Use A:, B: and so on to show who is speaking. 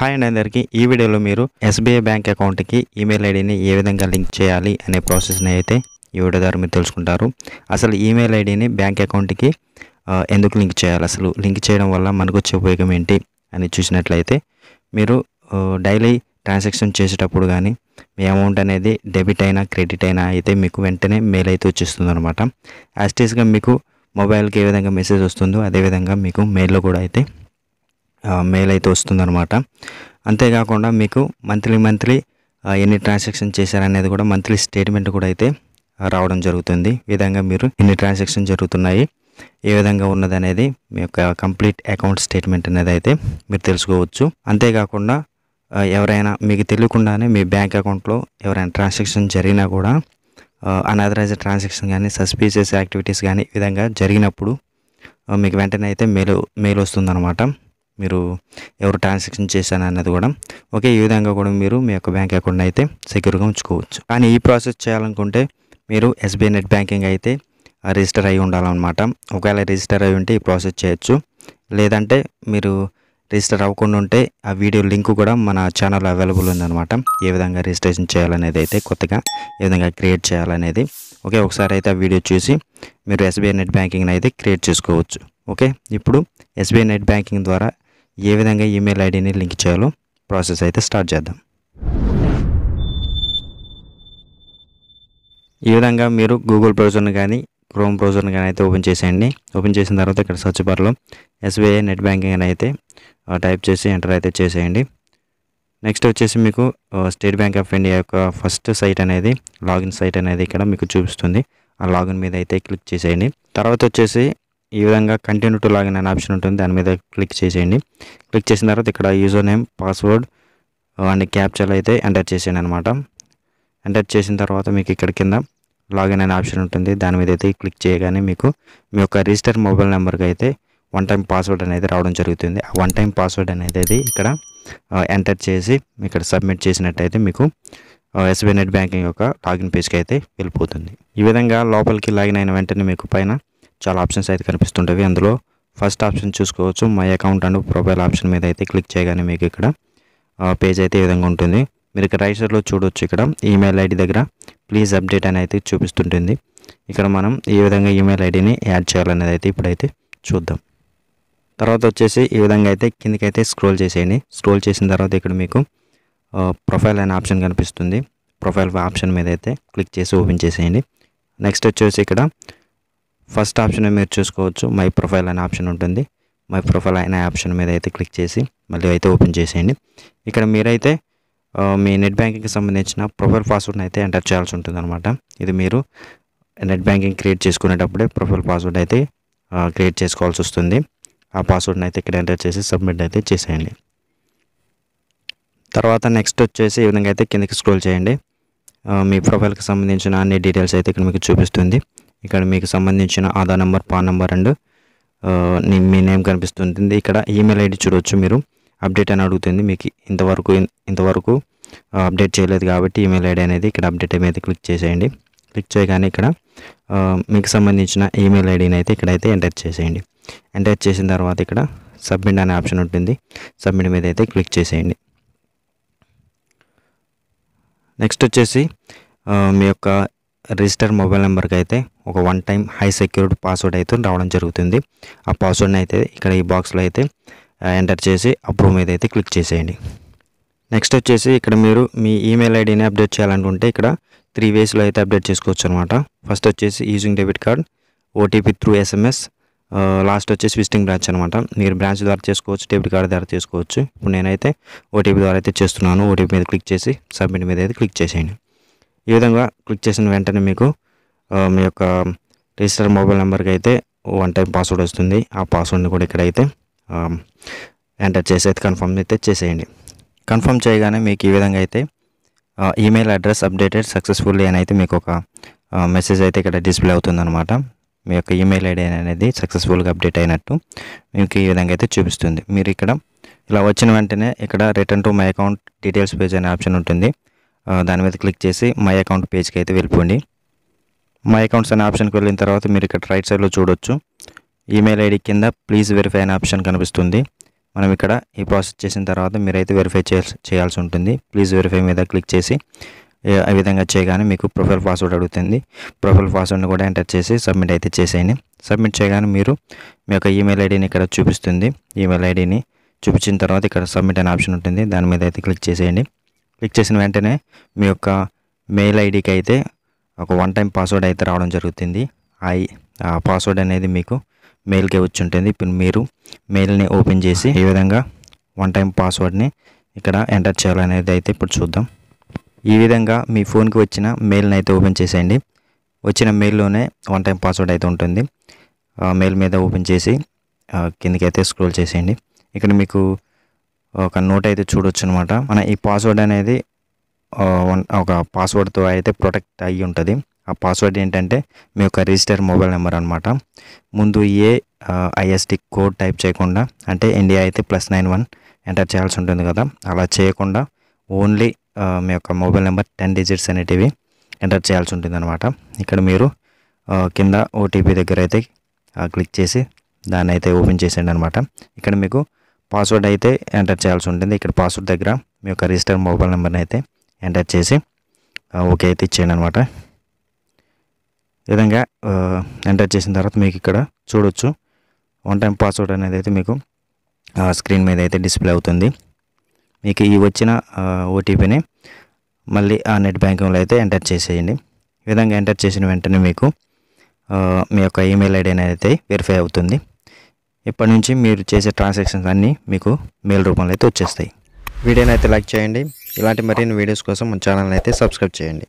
A: hi అండి అందరికీ ఈ వీడియోలో మీరు ఎస్బీఐ బ్యాంక్ అకౌంట్కి ఈమెయిల్ ఐడిని ఏ విధంగా లింక్ చేయాలి అనే ప్రాసెస్ని అయితే ఈ వీడియో ద్వారా మీరు తెలుసుకుంటారు అసలు ఈమెయిల్ ఐడిని బ్యాంక్ అకౌంట్కి ఎందుకు లింక్ చేయాలి అసలు లింక్ చేయడం వల్ల మనకు వచ్చే ఉపయోగం ఏంటి అని చూసినట్లయితే మీరు డైలీ ట్రాన్సాక్షన్ చేసేటప్పుడు కానీ మీ అమౌంట్ అనేది డెబిట్ అయినా క్రెడిట్ అయినా అయితే మీకు వెంటనే మెయిల్ అయితే వచ్చేస్తుంది అనమాట యాస్టీస్గా మీకు మొబైల్కి ఏ విధంగా మెసేజ్ వస్తుందో అదేవిధంగా మీకు మెయిల్లో కూడా అయితే మెయిల్ అయితే వస్తుందన్నమాట అంతేకాకుండా మీకు మంత్లీ మంత్లీ ఎన్ని ట్రాన్సాక్షన్ చేశారనేది కూడా మంత్లీ స్టేట్మెంట్ కూడా అయితే రావడం జరుగుతుంది విధంగా మీరు ఎన్ని ట్రాన్సాక్షన్ జరుగుతున్నాయి ఏ విధంగా ఉన్నది అనేది మీ యొక్క కంప్లీట్ అకౌంట్ స్టేట్మెంట్ అనేది అయితే మీరు తెలుసుకోవచ్చు అంతేకాకుండా ఎవరైనా మీకు తెలియకుండానే మీ బ్యాంక్ అకౌంట్లో ఎవరైనా ట్రాన్సాక్షన్ జరిగినా కూడా అనదరైజ్ ట్రాన్సాక్షన్ కానీ సస్పీషియస్ యాక్టివిటీస్ కానీ విధంగా జరిగినప్పుడు మీకు వెంటనే అయితే మెయిల్ మెయిల్ వస్తుందన్నమాట మీరు ఎవరు ట్రాన్సాక్షన్ చేశాను అన్నది కూడా ఓకే ఈ విధంగా కూడా మీరు మీ యొక్క బ్యాంక్ అకౌంట్ని అయితే సెక్యూర్గా ఉంచుకోవచ్చు కానీ ఈ ప్రాసెస్ చేయాలనుకుంటే మీరు ఎస్బీఐ నెట్ బ్యాంకింగ్ అయితే రిజిస్టర్ అయి ఉండాలన్నమాట ఒకవేళ రిజిస్టర్ అయి ఉంటే ఈ ప్రాసెస్ చేయొచ్చు లేదంటే మీరు రిజిస్టర్ అవ్వకుండా ఉంటే ఆ వీడియో లింక్ కూడా మన ఛానల్లో అవైలబుల్ ఉందన్నమాట ఏ విధంగా రిజిస్ట్రేషన్ చేయాలనేది అయితే కొత్తగా ఏ విధంగా క్రియేట్ చేయాలనేది ఓకే ఒకసారి అయితే ఆ వీడియో చూసి మీరు ఎస్బీఐ నెట్ బ్యాంకింగ్ని అయితే క్రియేట్ చేసుకోవచ్చు ఓకే ఇప్పుడు ఎస్బీఐ నెట్ బ్యాంకింగ్ ద్వారా ఏ విధంగా ఈమెయిల్ ఐడిని లింక్ చేయాలో ప్రాసెస్ అయితే స్టార్ట్ చేద్దాం ఈ విధంగా మీరు గూగుల్ బ్రౌజర్ని కానీ క్రోమ్ బ్రౌజర్ని కానీ అయితే ఓపెన్ చేసేయండి ఓపెన్ చేసిన తర్వాత ఇక్కడ సర్చ్ బార్లో ఎస్బీఐ నెట్ బ్యాంకింగ్ అని అయితే టైప్ చేసి ఎంటర్ అయితే చేసేయండి నెక్స్ట్ వచ్చేసి మీకు స్టేట్ బ్యాంక్ ఆఫ్ ఇండియా యొక్క ఫస్ట్ సైట్ అనేది లాగిన్ సైట్ అనేది ఇక్కడ మీకు చూపిస్తుంది ఆ లాగిన్ మీద అయితే క్లిక్ చేసేయండి తర్వాత వచ్చేసి ఈ విధంగా కంటిన్యూ టు లాగిన్ అనే ఆప్షన్ ఉంటుంది దాని మీద క్లిక్ చేసేయండి క్లిక్ చేసిన తర్వాత ఇక్కడ user name password and captcha అయితే ఎంటర్ చేసేయండి అనమాట ఎంటర్ చేసిన తర్వాత మీకు ఇక్కడ కింద లాగిన్ అనే ఆప్షన్ ఉంటుంది దాని మీద అయితే క్లిక్ చేయగానే మీకు మీ యొక్క రిజిస్టర్ మొబైల్ నెంబర్కి అయితే వన్ టైం పాస్వర్డ్ అనేది రావడం జరుగుతుంది ఆ వన్ టైం పాస్వర్డ్ అనేది ఇక్కడ ఎంటర్ uh, చేసి ఇక్కడ సబ్మిట్ చేసినట్టయితే మీకు ఎస్బీఐ నెట్ బ్యాంకింగ్ యొక్క లాగిన్ పేజ్కి అయితే వెళ్ళిపోతుంది ఈ విధంగా లోపలికి లాగిన్ అయిన వెంటనే మీకు పైన చాలా ఆప్షన్స్ అయితే కనిపిస్తుంటాయి అందులో ఫస్ట్ ఆప్షన్ చూసుకోవచ్చు my account and profile option మీద అయితే క్లిక్ చేయగానే మీకు ఇక్కడ పేజ్ అయితే ఈ విధంగా ఉంటుంది మీరు ఇక్కడ రైసర్లో చూడవచ్చు ఇక్కడ ఈమెయిల్ ఐడి దగ్గర ప్లీజ్ అప్డేట్ అని అయితే చూపిస్తుంటుంది ఇక్కడ మనం ఏ విధంగా ఈమెయిల్ ఐడిని యాడ్ చేయాలనేది అయితే ఇప్పుడైతే చూద్దాం తర్వాత వచ్చేసి ఈ విధంగా అయితే కిందకైతే స్క్రోల్ చేసేయండి స్క్రోల్ చేసిన తర్వాత ఇక్కడ మీకు ప్రొఫైల్ అనే ఆప్షన్ కనిపిస్తుంది ప్రొఫైల్ ఆప్షన్ మీద అయితే క్లిక్ చేసి ఓపెన్ చేసేయండి నెక్స్ట్ వచ్చేసి ఇక్కడ ఫస్ట్ ఆప్షన్ మీరు చూసుకోవచ్చు మై ప్రొఫైల్ అనే ఆప్షన్ ఉంటుంది మై ప్రొఫైల్ అనే ఆప్షన్ మీద అయితే క్లిక్ చేసి మళ్ళీ అయితే ఓపెన్ చేసేయండి ఇక్కడ మీరైతే మీ నెట్ బ్యాంకింగ్కి సంబంధించిన ప్రొఫైల్ పాస్వర్డ్ని అయితే ఎంటర్ చేయాల్సి ఉంటుంది అనమాట ఇది మీరు నెట్ బ్యాంకింగ్ క్రియేట్ చేసుకునేటప్పుడే ప్రొఫైల్ పాస్వర్డ్ అయితే క్రియేట్ చేసుకోవాల్సి వస్తుంది ఆ పాస్వర్డ్ని అయితే ఇక్కడ ఎంటర్ చేసి సబ్మిట్ అయితే చేసేయండి తర్వాత నెక్స్ట్ వచ్చేసి ఈ విధంగా అయితే కిందకి స్క్రోల్ చేయండి మీ ప్రొఫైల్కి సంబంధించిన అన్ని డీటెయిల్స్ అయితే ఇక్కడ మీకు చూపిస్తుంది ఇక్కడ మీకు సంబంధించిన Aadhaar number PAN number and మీ నేమ్ కనిపిస్తుంది ఇక్కడ ఈమెయిల్ ఐడి చూడవచ్చు మీరు అప్డేట్ అని అడుగుతుంది మీకు ఇంతవరకు ఇంతవరకు అప్డేట్ చేయలేదు కాబట్టి ఈమెయిల్ ఐడి అనేది ఇక్కడ అప్డేట్ మీద క్లిక్ చేసేయండి క్లిక్ చేయగానే ఇక్కడ మీకు సంబంధించిన ఈమెయిల్ ఐడిని అయితే ఇక్కడైతే ఎంటర్ చేసేయండి ఎంటర్ చేసిన తర్వాత ఇక్కడ సబ్మిట్ అనే ఆప్షన్ ఉంటుంది సబ్మిట్ మీద అయితే క్లిక్ చేసేయండి నెక్స్ట్ వచ్చేసి మీ యొక్క రిజిస్టర్ మొబైల్ నెంబర్కి అయితే ఒక one time high secured password అయితే రావడం జరుగుతుంది ఆ పాస్వర్డ్ని అయితే ఇక్కడ ఈ బాక్స్లో అయితే ఎంటర్ చేసి అప్రూవ్ మీద అయితే క్లిక్ చేసేయండి నెక్స్ట్ వచ్చేసి ఇక్కడ మీరు మీ ఈమెయిల్ ఐడిని అప్డేట్ చేయాలనుకుంటే ఇక్కడ త్రీ వేస్లో అయితే అప్డేట్ చేసుకోవచ్చు అనమాట ఫస్ట్ వచ్చేసి using debit card OTP through SMS last వచ్చేసి విజిటింగ్ బ్రాంచ్ అనమాట మీరు బ్రాంచ్ ద్వారా చేసుకోవచ్చు డెబిట్ కార్డ్ ద్వారా చేసుకోవచ్చు ఇప్పుడు నేనైతే ఓటీపీ ద్వారా అయితే చేస్తున్నాను ఓటీపీ మీద క్లిక్ చేసి సబ్మిట్ మీద అయితే క్లిక్ చేసేయండి ఈ విధంగా క్లిక్ చేసిన వెంటనే మీకు మీ యొక్క రిజిస్టర్ మొబైల్ నెంబర్కి అయితే వన్ టైం పాస్వర్డ్ వస్తుంది ఆ పాస్వర్డ్ని కూడా ఇక్కడైతే ఎంటర్ చేసేది కన్ఫర్మ్ అయితే చేసేయండి కన్ఫర్మ్ చేయగానే మీకు ఈ విధంగా అయితే ఈమెయిల్ అడ్రస్ అప్డేటెడ్ సక్సెస్ఫుల్లీ అని అయితే మీకు ఒక మెసేజ్ అయితే ఇక్కడ డిస్ప్లే అనమాట మీ యొక్క ఈమెయిల్ ఐడి అనేది సక్సెస్ఫుల్గా అప్డేట్ అయినట్టు మీకు ఈ విధంగా అయితే చూపిస్తుంది మీరు ఇక్కడ ఇలా వచ్చిన వెంటనే ఇక్కడ return to my account details page అనే ఆప్షన్ ఉంటుంది దాని మీద క్లిక్ చేసి మై అకౌంట్ పేజ్కి అయితే వెళ్ళిపోండి మై అకౌంట్స్ అనే ఆప్షన్కి వెళ్ళిన తర్వాత మీరు ఇక్కడ రైట్ సైడ్లో చూడొచ్చు ఈమెయిల్ ఐడి కింద ప్లీజ్ వెరిఫై అనే ఆప్షన్ కనిపిస్తుంది మనం ఇక్కడ ఈ ప్రాసెస్ చేసిన తర్వాత మీరైతే వెరిఫై చేయాల్సి ఉంటుంది ప్లీజ్ వెరిఫై మీద క్లిక్ చేసి ఆ విధంగా చేయగానే మీకు ప్రొఫైల్ పాస్వర్డ్ అడుగుతుంది ప్రొఫైల్ పాస్వర్డ్ని కూడా ఎంటర్ చేసి సబ్మిట్ అయితే చేసేయండి సబ్మిట్ చేయగానే మీరు మీ యొక్క ఈమెయిల్ ఐడిని ఇక్కడ చూపిస్తుంది ఈమెయిల్ ఐడిని చూపించిన తర్వాత ఇక్కడ సబ్మిట్ అనే ఆప్షన్ ఉంటుంది దాని మీద అయితే క్లిక్ చేసేయండి క్లిక్ చేసిన వెంటనే మీ యొక్క మెయిల్ ఐడికి అయితే ఒక వన్ టైం పాస్వర్డ్ అయితే రావడం జరుగుతుంది ఐ ఆ పాస్వర్డ్ అనేది మీకు మెయిల్కే వచ్చి ఉంటుంది ఇప్పుడు మీరు మెయిల్ని ఓపెన్ చేసి ఈ విధంగా వన్ టైం పాస్వర్డ్ని ఇక్కడ ఎంటర్ చేయాలనేది అయితే ఇప్పుడు చూద్దాం ఈ విధంగా మీ ఫోన్కి వచ్చిన మెయిల్ని అయితే ఓపెన్ చేసేయండి వచ్చిన మెయిల్లోనే వన్ టైం పాస్వర్డ్ అయితే ఉంటుంది మెయిల్ మీద ఓపెన్ చేసి కిందకి అయితే స్క్రోల్ చేసేయండి ఇక్కడ మీకు ఒక నోట్ అయితే చూడొచ్చు అనమాట మన ఈ పాస్వర్డ్ అనేది ఒక పాస్వర్డ్తో అయితే ప్రొటెక్ట్ అయ్యి ఉంటుంది ఆ పాస్వర్డ్ ఏంటంటే మీ యొక్క రిజిస్టర్ మొబైల్ నెంబర్ అనమాట ముందు ఏ ఐఎస్టి కోడ్ టైప్ చేయకుండా అంటే ఇండియా అయితే ప్లస్ నైన్ వన్ ఎంటర్ చేయాల్సి ఉంటుంది కదా అలా చేయకుండా ఓన్లీ మీ యొక్క మొబైల్ నెంబర్ టెన్ డిజిట్స్ అనేటివి ఎంటర్ చేయాల్సి ఉంటుంది అనమాట ఇక్కడ మీరు కింద ఓటీపీ దగ్గర అయితే క్లిక్ చేసి దాన్ని అయితే ఓపెన్ చేసేయండి అనమాట ఇక్కడ మీకు పాస్వర్డ్ అయితే ఎంటర్ చేయాల్సి ఉంటుంది ఇక్కడ పాస్వర్డ్ దగ్గర మీ యొక్క రిజిస్టర్ మొబైల్ నెంబర్ని అయితే ఎంటర్ చేసి ఓకే అయితే ఇచ్చేయండి అనమాట విధంగా ఎంటర్ చేసిన తర్వాత మీకు ఇక్కడ చూడొచ్చు వన్ టైం పాస్వర్డ్ అనేది అయితే మీకు స్క్రీన్ మీద అయితే డిస్ప్లే అవుతుంది మీకు ఈ వచ్చిన ఓటీపీని మళ్ళీ ఆ నెట్ బ్యాంకింగ్లో అయితే ఎంటర్ చేసేయండి విధంగా ఎంటర్ చేసిన వెంటనే మీకు మీ యొక్క ఈమెయిల్ ఐడి అనేది అయితే వెరిఫై అవుతుంది ఇప్పటి నుంచి మీరు చేసే ట్రాన్సాక్షన్స్ అన్నీ మీకు మెయిల్ రూపంలో అయితే వచ్చేస్తాయి వీడియోనైతే లైక్ చేయండి ఇలాంటి మరిన్ని వీడియోస్ కోసం మన ఛానల్ అయితే సబ్స్క్రైబ్ చేయండి